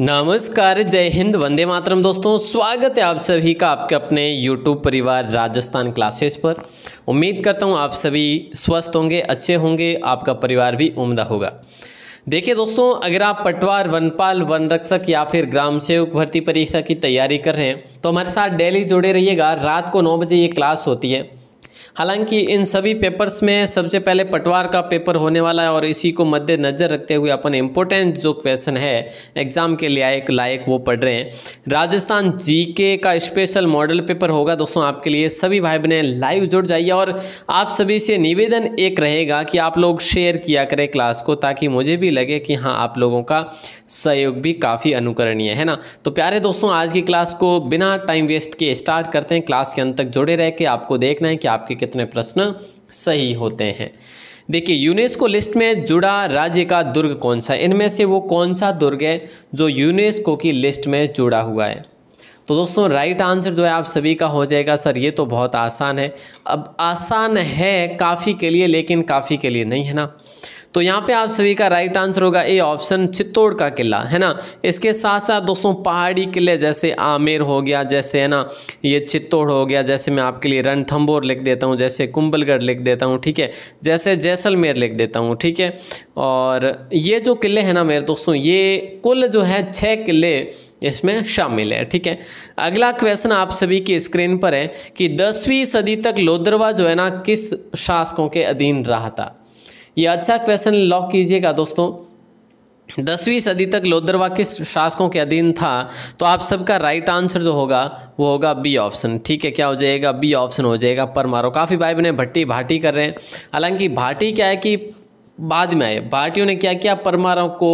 नमस्कार जय हिंद वंदे मातरम दोस्तों स्वागत है आप सभी का आपके अपने यूट्यूब परिवार राजस्थान क्लासेस पर उम्मीद करता हूँ आप सभी स्वस्थ होंगे अच्छे होंगे आपका परिवार भी उम्दा होगा देखिए दोस्तों अगर आप पटवार वनपाल वन रक्षक या फिर ग्राम सेवक भर्ती परीक्षा की तैयारी कर रहे हैं तो हमारे साथ डेली जुड़े रहिएगा रात को नौ बजे ये क्लास होती है हालांकि इन सभी पेपर्स में सबसे पहले पटवार का पेपर होने वाला है और इसी को मद्देनज़र रखते हुए अपन इम्पोर्टेंट जो क्वेश्चन है एग्ज़ाम के एक लायक वो पढ़ रहे हैं राजस्थान जीके का स्पेशल मॉडल पेपर होगा दोस्तों आपके लिए सभी भाई बहने लाइव जुड़ जाइए और आप सभी से निवेदन एक रहेगा कि आप लोग शेयर किया करें क्लास को ताकि मुझे भी लगे कि हाँ आप लोगों का सहयोग भी काफ़ी अनुकरणीय है ना तो प्यारे दोस्तों आज की क्लास को बिना टाइम वेस्ट के स्टार्ट करते हैं क्लास के अंत तक जुड़े रह के आपको देखना है कि आपके कितने प्रश्न सही होते हैं देखिए यूनेस्को लिस्ट में जुड़ा राज्य का दुर्ग कौन सा इनमें से वो कौन सा दुर्ग है जो यूनेस्को की लिस्ट में जुड़ा हुआ है तो दोस्तों राइट आंसर जो है आप सभी का हो जाएगा सर ये तो बहुत आसान है अब आसान है काफ़ी के लिए लेकिन काफ़ी के लिए नहीं है ना तो यहाँ पे आप सभी का राइट आंसर होगा ए ऑप्शन चित्तौड़ का किला है ना इसके साथ साथ दोस्तों पहाड़ी किले जैसे आमेर हो गया जैसे है ना ये चित्तौड़ हो गया जैसे मैं आपके लिए रणथम्बोर लिख देता हूँ जैसे कुंबलगढ़ लिख देता हूँ ठीक है जैसे जैसलमेर लिख देता हूँ ठीक है और ये जो किले हैं ना मेरे दोस्तों ये कुल जो है छः किले इसमें शामिल है ठीक है अगला क्वेश्चन आप सभी की स्क्रीन पर है कि दसवीं सदी तक लोदरवा जो है ना किस शासकों के अधीन रहा था ये अच्छा क्वेश्चन लॉक कीजिएगा दोस्तों दसवीं सदी तक लोदरवा किस शासकों के अधीन था तो आप सबका राइट आंसर जो होगा वो होगा बी ऑप्शन ठीक है क्या हो जाएगा बी ऑप्शन हो जाएगा पर मारो काफ़ी भाई बने भट्टी भाटी कर रहे हैं हालांकि भाटी क्या है कि बाद में आए भाटियों ने क्या किया परमारों को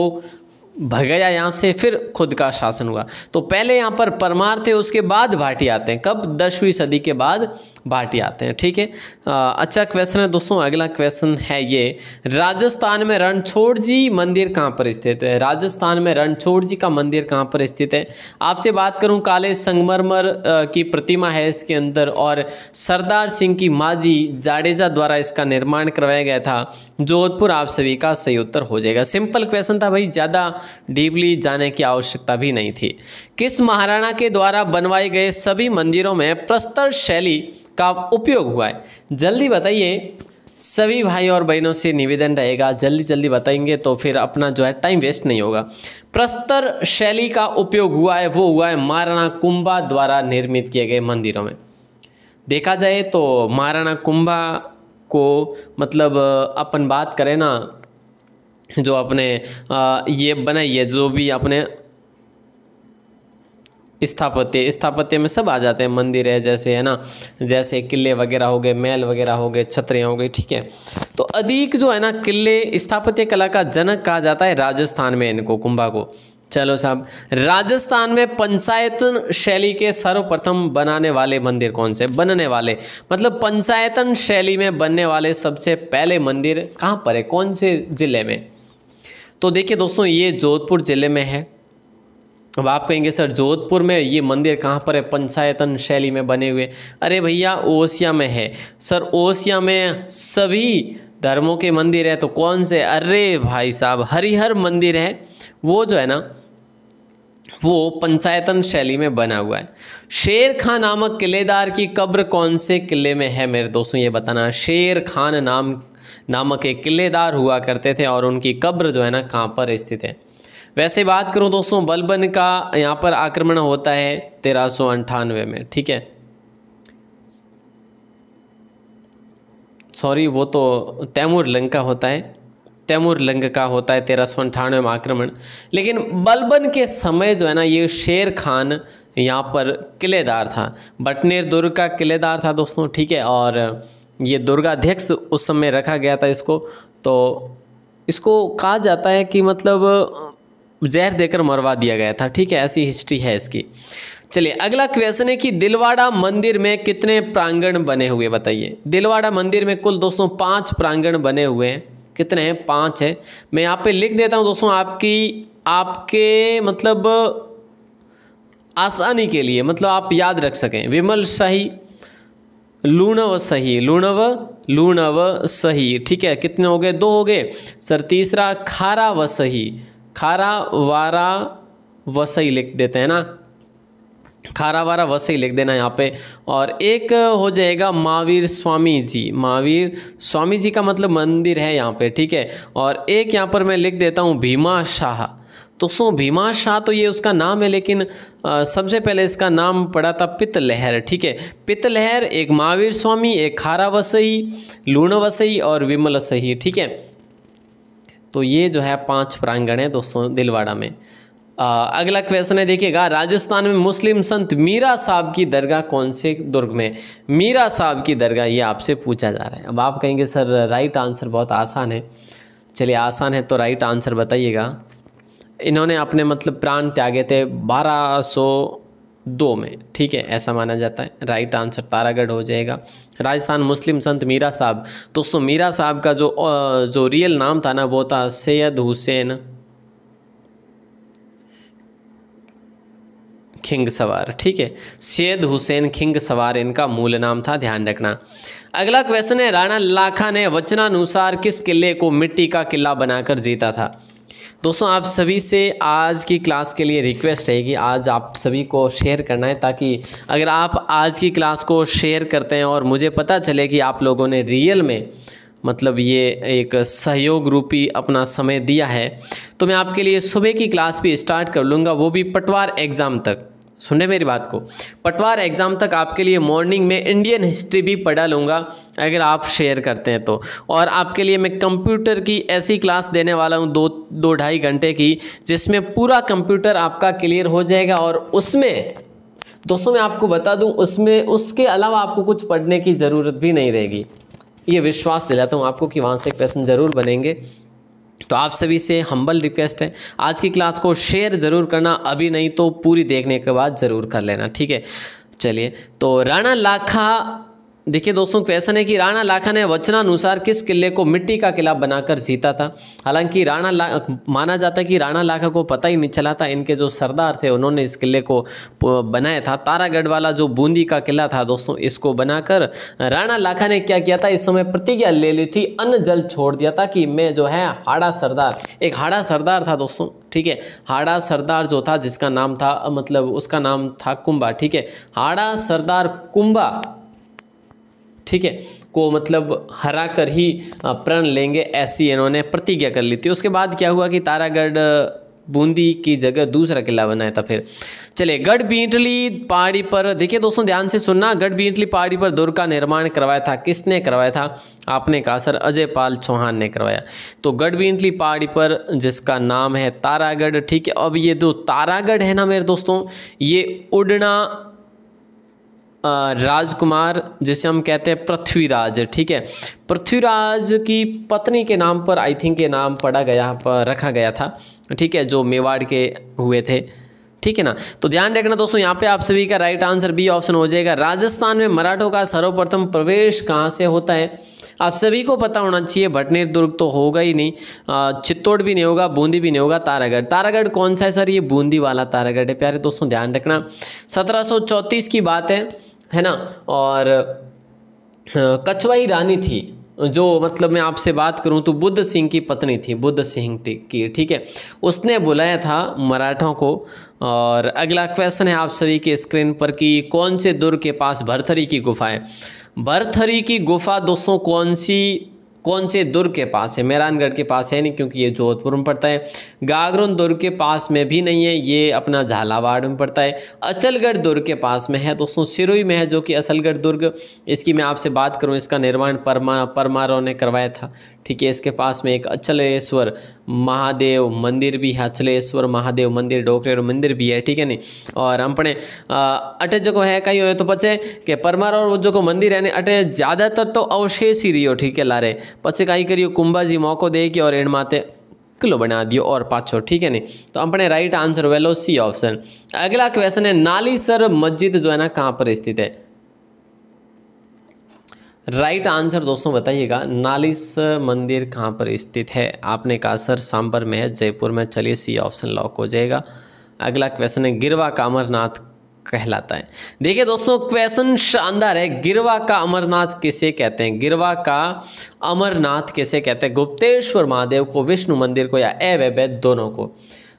भगया गया यहाँ से फिर खुद का शासन हुआ तो पहले यहाँ पर परमार थे उसके बाद भाटी आते हैं कब दसवीं सदी के बाद भाटी आते हैं ठीक है अच्छा क्वेश्चन है दोस्तों अगला क्वेश्चन है ये राजस्थान में रणछोड़ जी मंदिर कहाँ पर स्थित है राजस्थान में रणछोड़ जी का मंदिर कहाँ पर स्थित है आपसे बात करूँ काले संगमरमर की प्रतिमा है इसके अंदर और सरदार सिंह की माजी जाडेजा द्वारा इसका निर्माण करवाया गया था जोधपुर आप सभी का सही उत्तर हो जाएगा सिंपल क्वेश्चन था भाई ज़्यादा डीपली जाने की आवश्यकता भी नहीं थी किस महाराणा के द्वारा बनवाए गए सभी मंदिरों में प्रस्तर शैली का उपयोग हुआ है जल्दी बताइए सभी भाई और बहनों से निवेदन रहेगा जल्दी जल्दी बताएंगे तो फिर अपना जो है टाइम वेस्ट नहीं होगा प्रस्तर शैली का उपयोग हुआ है वो हुआ है महाराणा कुंभा द्वारा निर्मित किए गए मंदिरों में देखा जाए तो महाराणा कुंभा को मतलब अपन बात करें ना जो आपने ये बनाई है जो भी आपने स्थापत्य स्थापत्य में सब आ जाते हैं मंदिर है जैसे है ना जैसे किले वगैरह हो गए महल वगैरह हो गए छतरियाँ हो गई ठीक है तो अधिक जो है ना किले स्थापत्य कला का जनक कहा जाता है राजस्थान में इनको कुंभा को चलो साहब राजस्थान में पंचायतन शैली के सर्वप्रथम बनाने वाले मंदिर कौन से बनने वाले मतलब पंचायतन शैली में बनने वाले सबसे पहले मंदिर कहाँ पर है कौन से ज़िले में तो देखिए दोस्तों ये जोधपुर ज़िले में है अब आप कहेंगे सर जोधपुर में ये मंदिर कहाँ पर है पंचायतन शैली में बने हुए अरे भैया ओसिया में है सर ओसिया में सभी धर्मों के मंदिर है तो कौन से अरे भाई साहब हरिहर मंदिर है वो जो है ना वो पंचायतन शैली में बना हुआ है शेर खान नामक किलेदार की कब्र कौन से किले में है मेरे दोस्तों ये बताना शेर खान नाम नामक एक किलेदार हुआ करते थे और उनकी कब्र जो है ना कहाँ पर स्थित है वैसे बात करूँ दोस्तों बलबन का यहाँ पर आक्रमण होता है तेरह में ठीक है सॉरी वो तो तैमूर लंग का होता है तैमूर लंग का होता है तेरह सौ अंठानवे में आक्रमण लेकिन बलबन के समय जो है ना ये शेर खान यहाँ पर किलेदार था बटनेर दुर्ग का किलेदार था दोस्तों ठीक है और ये दुर्गाध्यक्ष उस समय रखा गया था इसको तो इसको कहा जाता है कि मतलब जहर देकर मरवा दिया गया था ठीक है ऐसी हिस्ट्री है इसकी चलिए अगला क्वेश्चन है कि दिलवाड़ा मंदिर में कितने प्रांगण बने हुए बताइए दिलवाड़ा मंदिर में कुल दोस्तों पाँच प्रांगण बने हुए हैं कितने हैं पाँच है मैं यहाँ पे लिख देता हूँ दोस्तों आपकी आपके मतलब आसानी के लिए मतलब आप याद रख सकें विमल शाही लूणव सही लूणव लूणव सही ठीक है कितने हो गए दो हो गए सर तीसरा खारा व सही खारा वारा वसई लिख देते हैं ना खारा वारा वसई लिख देना यहाँ पे और एक हो जाएगा महावीर स्वामी जी महावीर स्वामी जी का मतलब मंदिर है यहाँ पे ठीक है और एक यहाँ पर मैं लिख देता हूँ भीमा शाह दोस्तों भीमा शाह तो ये उसका नाम है लेकिन सबसे पहले इसका नाम पड़ा था पितलहर ठीक है पितलहर लहर एक महावीर स्वामी एक खारा वसई लूण वसई और विमल सही ठीक है तो ये जो है पांच प्रांगण है दोस्तों दिलवाड़ा में आ, अगला क्वेश्चन है देखिएगा राजस्थान में मुस्लिम संत मीरा साहब की दरगाह कौन से दुर्ग में मीरा साहब की दरगाह ये आपसे पूछा जा रहा है अब आप कहेंगे सर राइट आंसर बहुत आसान है चलिए आसान है तो राइट आंसर बताइएगा इन्होंने अपने मतलब प्राण त्यागे थे बारह सौ दो में ठीक है ऐसा माना जाता है राइट आंसर तारागढ़ हो जाएगा राजस्थान मुस्लिम संत मीरा साहब दोस्तों मीरा साहब का जो जो रियल नाम था ना वो था सैयद हुसैन खिंग सवार ठीक है सैयद हुसैन खिंग सवार इनका मूल नाम था ध्यान रखना अगला क्वेश्चन है राणा लाखा ने वचनानुसार किस किले को मिट्टी का किला बनाकर जीता था दोस्तों आप सभी से आज की क्लास के लिए रिक्वेस्ट है कि आज आप सभी को शेयर करना है ताकि अगर आप आज की क्लास को शेयर करते हैं और मुझे पता चले कि आप लोगों ने रियल में मतलब ये एक सहयोग रूपी अपना समय दिया है तो मैं आपके लिए सुबह की क्लास भी स्टार्ट कर लूँगा वो भी पटवार एग्ज़ाम तक सुन रहे मेरी बात को पटवार एग्ज़ाम तक आपके लिए मॉर्निंग में इंडियन हिस्ट्री भी पढ़ा लूँगा अगर आप शेयर करते हैं तो और आपके लिए मैं कंप्यूटर की ऐसी क्लास देने वाला हूँ दो दो ढाई घंटे की जिसमें पूरा कंप्यूटर आपका क्लियर हो जाएगा और उसमें दोस्तों मैं आपको बता दूँ उसमें उसके अलावा आपको कुछ पढ़ने की ज़रूरत भी नहीं रहेगी ये विश्वास दिलाता हूँ आपको कि वहाँ से क्वेश्चन ज़रूर बनेंगे तो आप सभी से हम्बल रिक्वेस्ट है आज की क्लास को शेयर ज़रूर करना अभी नहीं तो पूरी देखने के बाद ज़रूर कर लेना ठीक है चलिए तो राणा लाखा देखिए दोस्तों क्वेश्चन है कि राणा लाखा ने वचनानुसार किस किले को मिट्टी का किला बनाकर जीता था हालांकि राणा ला माना जाता है कि राणा लाखा को पता ही नहीं चला था इनके जो सरदार थे उन्होंने इस किले को बनाया था तारागढ़ वाला जो बूंदी का किला था दोस्तों इसको बनाकर राणा लाखा ने क्या किया था इस समय प्रतिज्ञा ले ली थी अन्न जल छोड़ दिया था कि मैं जो है हाड़ा सरदार एक हाड़ा सरदार था दोस्तों ठीक है हाड़ा सरदार जो था जिसका नाम था मतलब उसका नाम था कुंबा ठीक है हाड़ा सरदार कुंभा ठीक है को मतलब हरा कर ही प्रण लेंगे ऐसी इन्होंने प्रतिज्ञा कर ली थी उसके बाद क्या हुआ कि तारागढ़ बूंदी की जगह दूसरा किला बनाया था फिर चलिए गढ़ बीटली पहाड़ी पर देखिए दोस्तों ध्यान से सुनना गढ़ बीटली पहाड़ी पर दुर्ग का निर्माण करवाया था किसने करवाया था आपने कहा सर अजय पाल चौहान ने करवाया तो गढ़ बीटली पहाड़ी पर जिसका नाम है तारागढ़ ठीक है अब ये जो तारागढ़ है ना मेरे दोस्तों ये उड़ना राजकुमार जिसे हम कहते हैं पृथ्वीराज ठीक है पृथ्वीराज की पत्नी के नाम पर आई थिंक ये नाम पड़ा गया पर रखा गया था ठीक है जो मेवाड़ के हुए थे ठीक है ना तो ध्यान रखना दोस्तों यहाँ पे आप सभी का राइट आंसर बी ऑप्शन हो जाएगा राजस्थान में मराठों का सर्वप्रथम प्रवेश कहाँ से होता है आप सभी को पता होना चाहिए भटनेर दुर्ग तो होगा ही नहीं चित्तौड़ भी नहीं होगा बूंदी भी नहीं होगा तारागढ़ तारागढ़ कौन सा है सर ये बूंदी वाला तारागढ़ है प्यारे दोस्तों ध्यान रखना सत्रह की बात है है ना और कछवाई रानी थी जो मतलब मैं आपसे बात करूं तो बुद्ध सिंह की पत्नी थी बुद्ध सिंह की ठीक है उसने बुलाया था मराठों को और अगला क्वेश्चन है आप सभी के स्क्रीन पर कि कौन से दुर्ग के पास भरथरी की गुफा है भरथरी की गुफा दोस्तों कौन सी कौन से दुर्ग के पास है मेहरानगढ़ के पास है नहीं क्योंकि ये जोधपुर में पड़ता है गागरुन दुर्ग के पास में भी नहीं है ये अपना झालावाड़ में पड़ता है अचलगढ़ दुर्ग के पास में है दोस्तों सिरोई में है जो कि असलगढ़ दुर्ग इसकी मैं आपसे बात करूँ इसका निर्माण परमा परमारों ने करवाया था ठीक है इसके पास में एक अचलेश्वर महादेव मंदिर भी है अचलेश्वर महादेव मंदिर डोकरेरो मंदिर भी है ठीक है नी और अपने अटे जो है कहीं हो तो पचे के परमार और जो को मंदिर है अटे ज़्यादातर तो अवशेष ही रियो ठीक है लारे पचे कहीं करियो कुंभा जी मौको दे के और एण माते किलो बना दियो और पाछो ठीक है नी तो अपने राइट आंसर वेलो सी ऑप्शन अगला क्वेश्चन है नालीसर मस्जिद जो है ना कहाँ पर स्थित है राइट आंसर दोस्तों बताइएगा नालिस मंदिर कहाँ पर स्थित है आपने कहा सर सांबर में है जयपुर में चलिए सी ऑप्शन लॉक हो जाएगा अगला क्वेश्चन है गिरवा का अमरनाथ कहलाता है देखिए दोस्तों क्वेश्चन शानदार है गिरवा का अमरनाथ किसे कहते हैं गिरवा का अमरनाथ किसे कहते हैं गुप्तेश्वर महादेव को विष्णु मंदिर को या ए दोनों को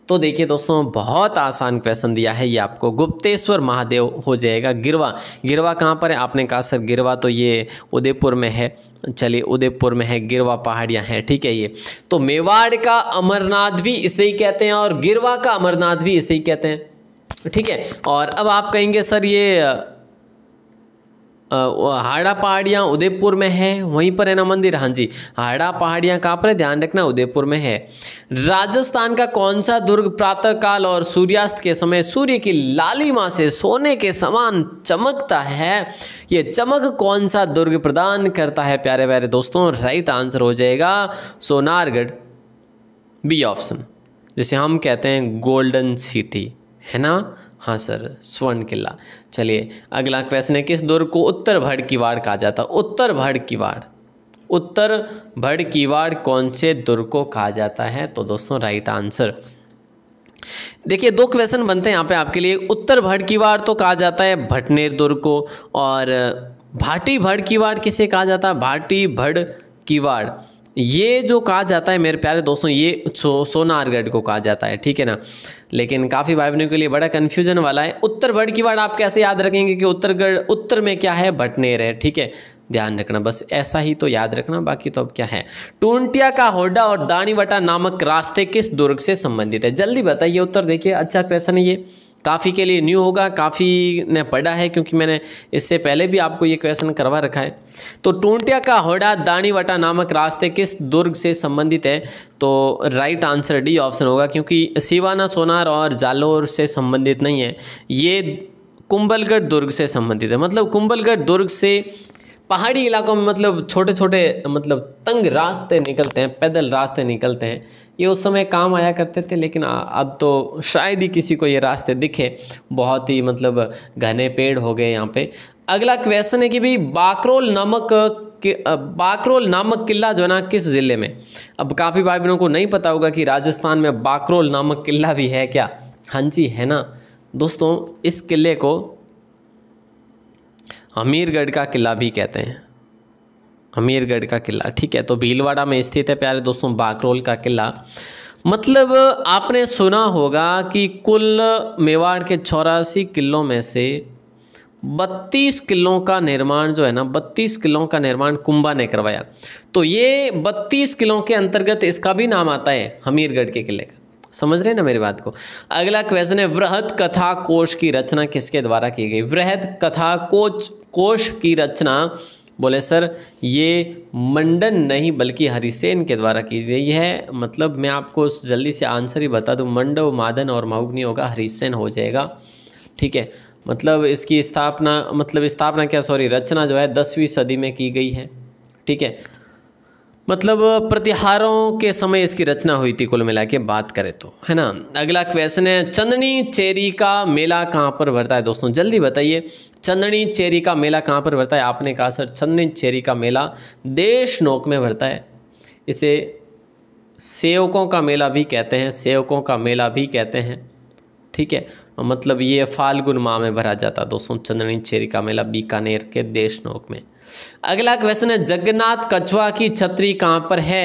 तो देखिए दोस्तों बहुत आसान क्वेश्चन दिया है ये आपको गुप्तेश्वर महादेव हो जाएगा गिरवा गिरवा कहाँ पर है आपने कहा सर गिरवा तो ये उदयपुर में है चलिए उदयपुर में है गिरवा पहाड़ियाँ हैं ठीक है ये तो मेवाड़ का अमरनाथ भी इसे ही कहते हैं और गिरवा का अमरनाथ भी इसे ही कहते हैं ठीक है और अब आप कहेंगे सर ये हाड़ा पहाड़ियाँ उदयपुर में है वहीं पर है ना मंदिर हाँ जी हाड़ा पहाड़ियाँ कहाँ पर है ध्यान रखना उदयपुर में है राजस्थान का कौन सा दुर्ग प्रातःकाल और सूर्यास्त के समय सूर्य की लालिमा से सोने के समान चमकता है ये चमक कौन सा दुर्ग प्रदान करता है प्यारे प्यारे दोस्तों राइट आंसर हो जाएगा सोनारगढ़ बी ऑप्शन जिसे हम कहते हैं गोल्डन सिटी है ना हाँ सर स्वर्ण किला चलिए अगला क्वेश्चन है किस दुर्ग को उत्तर भड़ वाड़ कहा जाता है उत्तर भड़ वाड़ उत्तर भड़ की वाड़ कौन से दुर्ग को कहा जाता है तो दोस्तों राइट आंसर देखिए दो क्वेश्चन बनते हैं यहाँ पे आपके लिए उत्तर भड़ वाड़ तो कहा जाता है भटनेर दुर्ग को और भाटी भड़ वाड़ किसे कहा जाता है भाटी भड़ वाड़ ये जो कहा जाता है मेरे प्यारे दोस्तों ये सो, सोनारगढ़ को कहा जाता है ठीक है ना लेकिन काफ़ी भाई बहनों के लिए बड़ा कन्फ्यूजन वाला है उत्तर भट्ट की वर्ड आप कैसे याद रखेंगे कि उत्तरगढ़ उत्तर में क्या है भटनेर है ठीक है ध्यान रखना बस ऐसा ही तो याद रखना बाकी तो अब क्या है टूंटिया का होडा और दानीवटा नामक रास्ते किस दुर्ग से संबंधित है जल्दी बताइए उत्तर देखिए अच्छा क्वेश्चन तो है ये काफ़ी के लिए न्यू होगा काफ़ी ने पढ़ा है क्योंकि मैंने इससे पहले भी आपको ये क्वेश्चन करवा रखा है तो टूंटिया का होड़ा दानीवाटा नामक रास्ते किस दुर्ग से संबंधित है तो राइट आंसर डी ऑप्शन होगा क्योंकि सिवाना सोनार और जालोर से संबंधित नहीं है ये कुंभलगढ़ दुर्ग से संबंधित है मतलब कुंभलगढ़ दुर्ग से पहाड़ी इलाकों में मतलब छोटे छोटे मतलब तंग रास्ते निकलते हैं पैदल रास्ते निकलते हैं ये उस समय काम आया करते थे लेकिन अब तो शायद ही किसी को ये रास्ते दिखे बहुत ही मतलब घने पेड़ हो गए यहाँ पे अगला क्वेश्चन है कि भाई बाकरोल नामक कि बाकरोल नामक किला जो है ना किस ज़िले में अब काफ़ी भाई बहनों को नहीं पता होगा कि राजस्थान में बाकरोल नामक किला भी है क्या हाँ जी है ना दोस्तों इस किले को हमीरगढ़ का किला भी कहते हैं हमीरगढ़ का किला ठीक है तो भीलवाड़ा में स्थित है प्यारे दोस्तों बाकरोल का किला मतलब आपने सुना होगा कि कुल मेवाड़ के चौरासी किलों में से 32 किलों का निर्माण जो है ना 32 किलों का निर्माण कुंभा ने करवाया तो ये 32 किलों के अंतर्गत इसका भी नाम आता है हमीरगढ़ के किले का समझ रहे हैं ना मेरी बात को अगला क्वेश्चन है वृहद कथा कोश की रचना किसके द्वारा की गई वृहद कथा कोच कोश की रचना बोले सर ये मंडन नहीं बल्कि हरिसेन के द्वारा कीजिए यह मतलब मैं आपको जल्दी से आंसर ही बता दूँ मंडव मादन और महुग्नि होगा हरिसेन हो जाएगा ठीक है मतलब इसकी स्थापना मतलब स्थापना क्या सॉरी रचना जो है दसवीं सदी में की गई है ठीक है मतलब प्रतिहारों के समय इसकी रचना हुई थी कुल मिला के बात करें तो है ना अगला क्वेश्चन है चंदनी चेरी का मेला कहाँ पर भरता है दोस्तों जल्दी बताइए चंदनी चेरी का मेला कहाँ पर भरता है आपने कहा सर चंदनी चेरी का मेला देश नोक में भरता है इसे सेवकों का मेला भी कहते हैं सेवकों का मेला भी कहते हैं ठीक है मतलब ये फाल्गुन माह में भरा जाता दोस्तों चंदनी चेरी का मेला बीकानेर के देशनोक में अगला क्वेश्चन है जगन्नाथ कछुआ की छतरी कहाँ पर है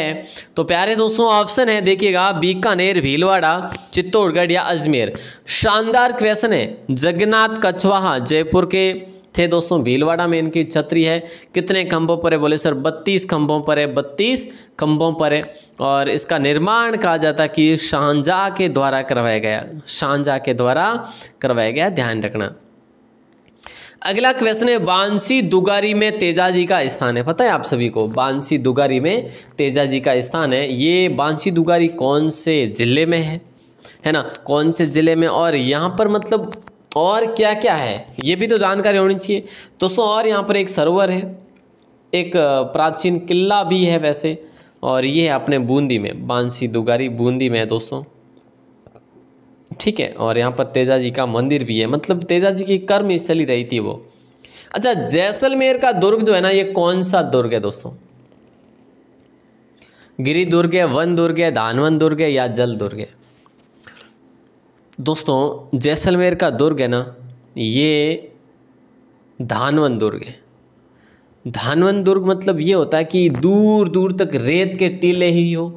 तो प्यारे दोस्तों ऑप्शन है देखिएगा बीकानेर भीलवाड़ा चित्तौड़गढ़ या अजमेर शानदार क्वेश्चन है जगन्नाथ कछवाहा जयपुर के थे दोस्तों भीलवाड़ा में इनकी छतरी है कितने खंभों पर है बोले सर बत्तीस खंभों पर है बत्तीस खंभों पर है और इसका निर्माण कहा जाता कि शाहजहाँ के द्वारा करवाया गया शाहजहाँ के द्वारा करवाया गया ध्यान रखना अगला क्वेश्चन है बांसी दुगारी में तेजा जी का स्थान है पता है आप सभी को बांसी दुगारी में तेजा जी का स्थान है ये बांसी दुगारी कौन से ज़िले में है है ना कौन से ज़िले में और यहाँ पर मतलब और क्या क्या है ये भी तो जानकारी होनी चाहिए दोस्तों और यहाँ पर एक सरोवर है एक प्राचीन किला भी है वैसे और ये है अपने बूंदी में बांसी दुगारी बूंदी में है दोस्तों ठीक है और यहाँ पर तेजा जी का मंदिर भी है मतलब तेजा जी की कर्म स्थली रही थी वो अच्छा जैसलमेर का दुर्ग जो है ना ये कौन सा दुर्ग है दोस्तों गिरी दुर्ग है वन दुर्ग है धानवन दुर्ग है या जल दुर्ग है दोस्तों जैसलमेर का दुर्ग है ना ये धानवन दुर्ग है धानवन दुर्ग मतलब ये होता है कि दूर दूर तक रेत के टीले ही हो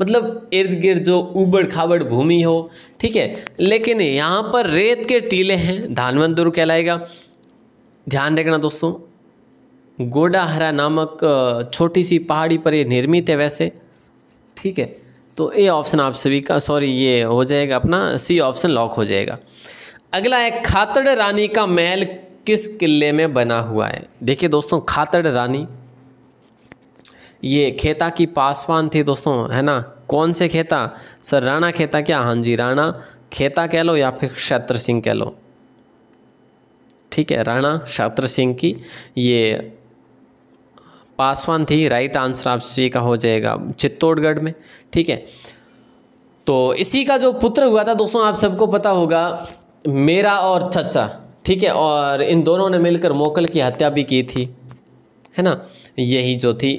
मतलब इर्द गिर्द जो उबड़ खाबड़ भूमि हो ठीक है लेकिन यहाँ पर रेत के टीले हैं धानवन दुर्ग कहलाएगा ध्यान रखना दोस्तों गोडाहरा नामक छोटी सी पहाड़ी पर ये निर्मित है वैसे ठीक है तो ए ऑप्शन आप सभी का सॉरी ये हो जाएगा अपना सी ऑप्शन लॉक हो जाएगा अगला है खातड़ रानी का महल किस किले में बना हुआ है देखिए दोस्तों खातड़ रानी ये खेता की पासवान थी दोस्तों है ना कौन से खेता सर राणा खेता क्या हाँ जी राणा खेता कह लो या फिर क्षेत्र सिंह कह लो ठीक है राणा क्षेत्र सिंह की ये पासवान थी राइट आंसर आप सी का हो जाएगा चित्तौड़गढ़ में ठीक है तो इसी का जो पुत्र हुआ था दोस्तों आप सबको पता होगा मेरा और चचा ठीक है और इन दोनों ने मिलकर मोकल की हत्या भी की थी है ना यही जो थी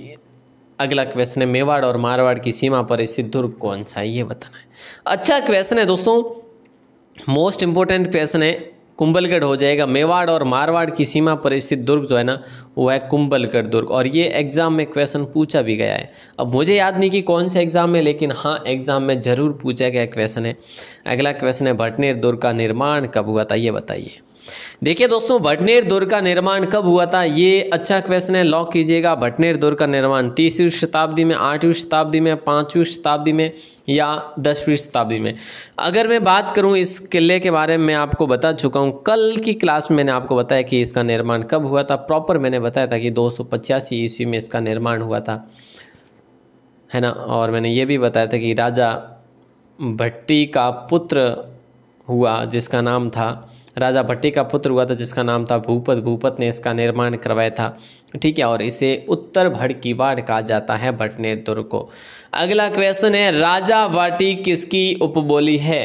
अगला क्वेश्चन है मेवाड़ और मारवाड़ की सीमा पर स्थित दुर्ग कौन सा है ये बताना है अच्छा क्वेश्चन है दोस्तों मोस्ट इंपॉर्टेंट क्वेश्चन है कुंभलगढ़ हो जाएगा मेवाड़ और मारवाड़ की सीमा पर स्थित दुर्ग जो है ना वो है कुंभलगढ़ दुर्ग और ये एग्ज़ाम में क्वेश्चन पूछा भी गया है अब मुझे याद नहीं कि कौन सा एग्ज़ाम में लेकिन हाँ एग्ज़ाम में ज़रूर पूछा गया क्वेश्चन है अगला क्वेश्चन है भटनेर दुर्ग का निर्माण कब हुआ था ये बताइए देखिए दोस्तों भटनेर दुर्ग का निर्माण कब हुआ था ये अच्छा क्वेश्चन है लॉक कीजिएगा भटनेर दुर्ग का निर्माण तीसवीं शताब्दी में आठवीं शताब्दी में पाँचवीं शताब्दी में या दसवीं शताब्दी में अगर मैं बात करूं इस किले के बारे में मैं आपको बता चुका हूं कल की क्लास में मैंने आपको बताया कि इसका निर्माण कब हुआ था प्रॉपर मैंने बताया था कि दो ईस्वी में इसका निर्माण हुआ था है ना और मैंने ये भी बताया था कि राजा भट्टी का पुत्र हुआ जिसका नाम था राजा भट्टी का पुत्र हुआ था जिसका नाम था भूपत भूपत ने इसका निर्माण करवाया था ठीक है और इसे उत्तर भड़कीवाड़ कहा जाता है भटनेर दुर्ग को अगला क्वेश्चन है राजा वाटी किसकी उपबोली है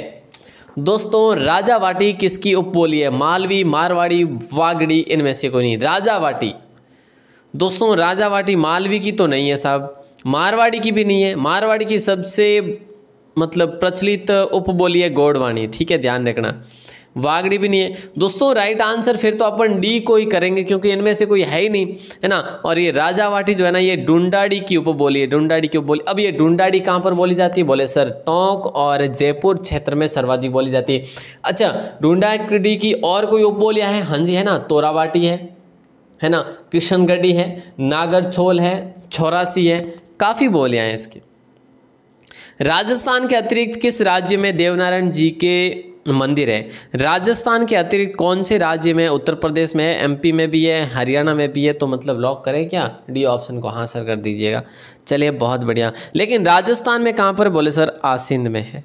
दोस्तों राजा वाटी किसकी उपबोली है मालवी मारवाड़ी वागड़ी इनमें से कोई नहीं राजा वाटी दोस्तों राजा वाटी मालवी की तो नहीं है साहब मारवाड़ी की भी नहीं है मारवाड़ी की सबसे मतलब प्रचलित उपबोली है गौड़वाणी ठीक है ध्यान रखना वागड़ी भी नहीं है दोस्तों राइट आंसर फिर तो अपन डी को ही करेंगे क्योंकि इनमें से कोई है ही नहीं है ना और ये राजावाटी जो है ना ये डुंडाड़ी की उपबोली है डुंडाड़ी की उपबोली अब ये डुंडाड़ी कहाँ पर बोली जाती है बोले सर टोंक और जयपुर क्षेत्र में सर्वाधिक बोली जाती है अच्छा डुंडाड़ी की और कोई उपबोलियाँ हैं हाँ जी है ना तोरावाटी है है ना किशनगढ़ी है नागर छोल है छोरासी है काफ़ी बोलियाँ हैं इसकी राजस्थान के अतिरिक्त किस राज्य में देवनारायण जी के मंदिर है राजस्थान के अतिरिक्त कौन से राज्य में उत्तर प्रदेश में है एमपी में भी है हरियाणा में भी है तो मतलब लॉक करें क्या डी ऑप्शन को हाँ सर कर दीजिएगा चलिए बहुत बढ़िया लेकिन राजस्थान में कहाँ पर बोले सर आसिंद में है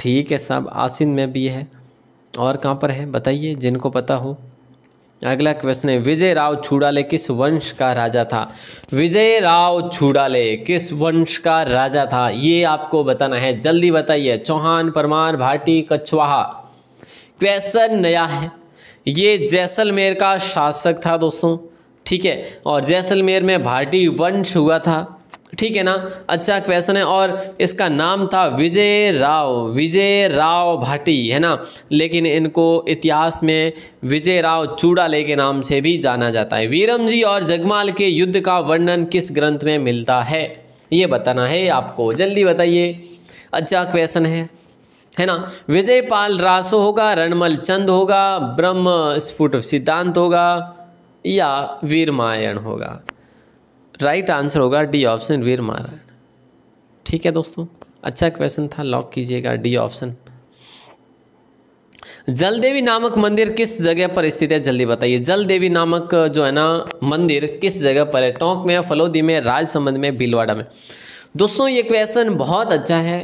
ठीक है साहब आसिंद में भी है और कहाँ पर है बताइए जिनको पता हो अगला क्वेश्चन है विजय राव छूड़ाले किस वंश का राजा था विजय राव छूड़ाले किस वंश का राजा था ये आपको बताना है जल्दी बताइए चौहान परमार भाटी कछवाहा क्वेश्चन नया है ये जैसलमेर का शासक था दोस्तों ठीक है और जैसलमेर में भाटी वंश हुआ था ठीक है ना अच्छा क्वेश्चन है और इसका नाम था विजय राव विजय राव भाटी है ना लेकिन इनको इतिहास में विजय राव चूड़ाले के नाम से भी जाना जाता है वीरम जी और जगमाल के युद्ध का वर्णन किस ग्रंथ में मिलता है ये बताना है आपको जल्दी बताइए अच्छा क्वेश्चन है है ना विजयपाल रासो होगा रणमल चंद होगा ब्रह्म स्फुट सिद्धांत होगा या वीरमायण होगा राइट आंसर होगा डी ऑप्शन वीर महाराण ठीक है दोस्तों अच्छा क्वेश्चन था लॉक कीजिएगा डी ऑप्शन जल देवी नामक मंदिर किस जगह पर स्थित है जल्दी बताइए जल देवी नामक जो है ना मंदिर किस जगह पर है टोंक में फलोदी में राजसमंद में भीलवाड़ा में दोस्तों ये क्वेश्चन बहुत अच्छा है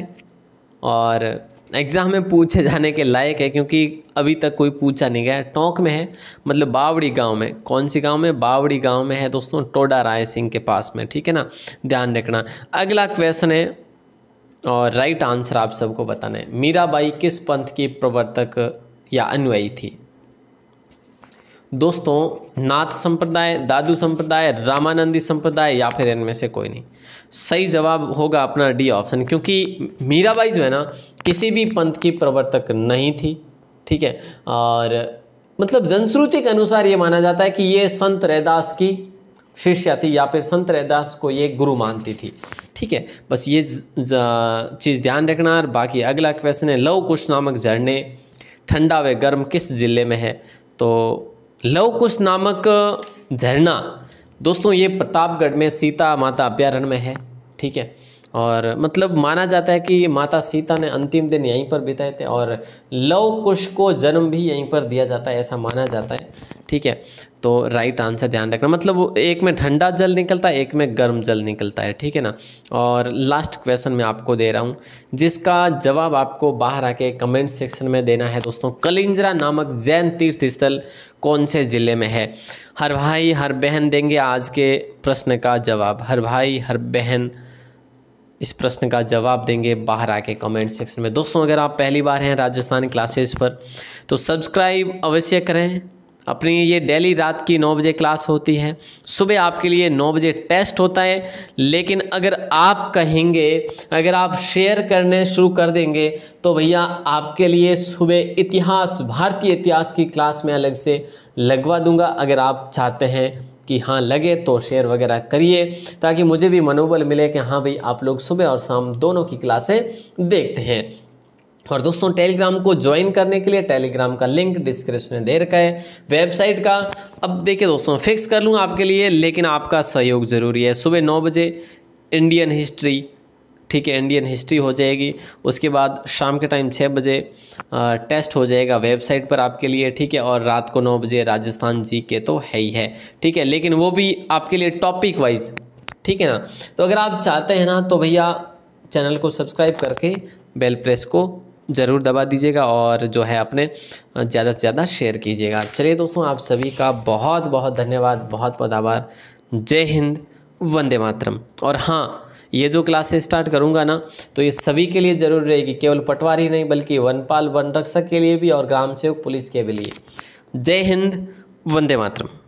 और एग्ज़ाम में पूछे जाने के लायक है क्योंकि अभी तक कोई पूछा नहीं गया टोंक में है मतलब बावड़ी गांव में कौन सी गांव में बावड़ी गांव में है दोस्तों टोडा राय सिंह के पास में ठीक है ना ध्यान रखना अगला क्वेश्चन है और राइट आंसर आप सबको बताना है मीराबाई किस पंथ की प्रवर्तक या अनुयायी थी दोस्तों नाथ संप्रदाय दादू संप्रदाय रामानंदी संप्रदाय या फिर इनमें से कोई नहीं सही जवाब होगा अपना डी ऑप्शन क्योंकि मीराबाई जो है ना किसी भी पंथ की प्रवर्तक नहीं थी ठीक है और मतलब जनश्रुति के अनुसार ये माना जाता है कि ये संत रैदास की शिष्या थी या फिर संत रैदास को ये गुरु मानती थी ठीक है बस ये चीज़ ध्यान रखना और बाकी अगला क्वेश्चन है लव कुश नामक झरने ठंडा व गर्म किस जिले में है तो लवकुश नामक झरना दोस्तों ये प्रतापगढ़ में सीता माता अभ्यारण्य में है ठीक है और मतलब माना जाता है कि माता सीता ने अंतिम दिन यहीं पर बिताए थे और लव कुश को जन्म भी यहीं पर दिया जाता है ऐसा माना जाता है ठीक है तो राइट आंसर ध्यान रखना मतलब एक में ठंडा जल निकलता है एक में गर्म जल निकलता है ठीक है ना और लास्ट क्वेश्चन मैं आपको दे रहा हूँ जिसका जवाब आपको बाहर आके कमेंट सेक्शन में देना है दोस्तों कलिंजरा नामक जैन तीर्थ स्थल कौन से ज़िले में है हर भाई हर बहन देंगे आज के प्रश्न का जवाब हर भाई हर बहन इस प्रश्न का जवाब देंगे बाहर आके कमेंट सेक्शन में दोस्तों अगर आप पहली बार हैं राजस्थान क्लासेस पर तो सब्सक्राइब अवश्य करें अपनी ये डेली रात की नौ बजे क्लास होती है सुबह आपके लिए नौ बजे टेस्ट होता है लेकिन अगर आप कहेंगे अगर आप शेयर करने शुरू कर देंगे तो भैया आपके लिए सुबह इतिहास भारतीय इतिहास की क्लास में अलग से लगवा दूंगा अगर आप चाहते हैं कि हाँ लगे तो शेयर वगैरह करिए ताकि मुझे भी मनोबल मिले कि हाँ भाई आप लोग सुबह और शाम दोनों की क्लासें देखते हैं और दोस्तों टेलीग्राम को ज्वाइन करने के लिए टेलीग्राम का लिंक डिस्क्रिप्शन में दे रखा है वेबसाइट का अब देखिए दोस्तों फिक्स कर लूँ आपके लिए लेकिन आपका सहयोग ज़रूरी है सुबह नौ बजे इंडियन हिस्ट्री ठीक है इंडियन हिस्ट्री हो जाएगी उसके बाद शाम के टाइम छः बजे टेस्ट हो जाएगा वेबसाइट पर आपके लिए ठीक है और रात को नौ बजे राजस्थान जी के तो है ही है ठीक है लेकिन वो भी आपके लिए टॉपिक वाइज ठीक है ना तो अगर आप चाहते हैं ना तो भैया चैनल को सब्सक्राइब करके बेल प्रेस को ज़रूर दबा दीजिएगा और जो है अपने ज़्यादा से ज़्यादा शेयर कीजिएगा चलिए दोस्तों आप सभी का बहुत बहुत धन्यवाद बहुत बहुत आभार जय हिंद वंदे मातरम और हाँ ये जो क्लासेस स्टार्ट करूँगा ना तो ये सभी के लिए ज़रूर रहेगी केवल पटवारी नहीं बल्कि वनपाल वन रक्षक के लिए भी और ग्राम सेवक पुलिस के भी लिए जय हिंद वंदे मातरम